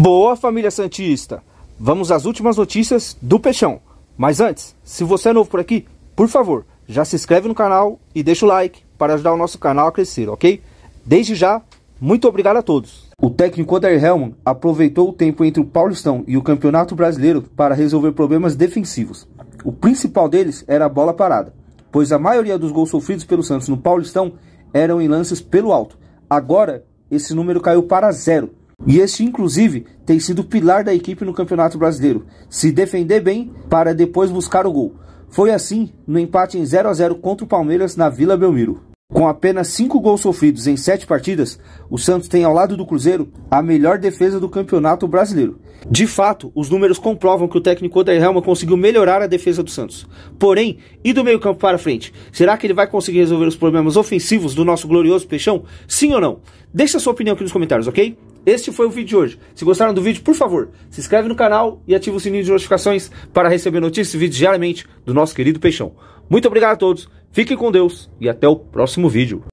Boa família Santista! Vamos às últimas notícias do Peixão. Mas antes, se você é novo por aqui, por favor, já se inscreve no canal e deixa o like para ajudar o nosso canal a crescer, ok? Desde já, muito obrigado a todos! O técnico Odair Hellman aproveitou o tempo entre o Paulistão e o Campeonato Brasileiro para resolver problemas defensivos. O principal deles era a bola parada, pois a maioria dos gols sofridos pelo Santos no Paulistão eram em lances pelo alto. Agora, esse número caiu para zero e este, inclusive, tem sido pilar da equipe no Campeonato Brasileiro. Se defender bem para depois buscar o gol. Foi assim no empate em 0 a 0 contra o Palmeiras na Vila Belmiro. Com apenas 5 gols sofridos em 7 partidas, o Santos tem ao lado do Cruzeiro a melhor defesa do Campeonato Brasileiro. De fato, os números comprovam que o técnico Odair Helma conseguiu melhorar a defesa do Santos. Porém, e do meio-campo para frente? Será que ele vai conseguir resolver os problemas ofensivos do nosso glorioso Peixão? Sim ou não? Deixe a sua opinião aqui nos comentários, ok? Este foi o vídeo de hoje. Se gostaram do vídeo, por favor, se inscreve no canal e ativa o sininho de notificações para receber notícias e vídeos diariamente do nosso querido Peixão. Muito obrigado a todos, fiquem com Deus e até o próximo vídeo.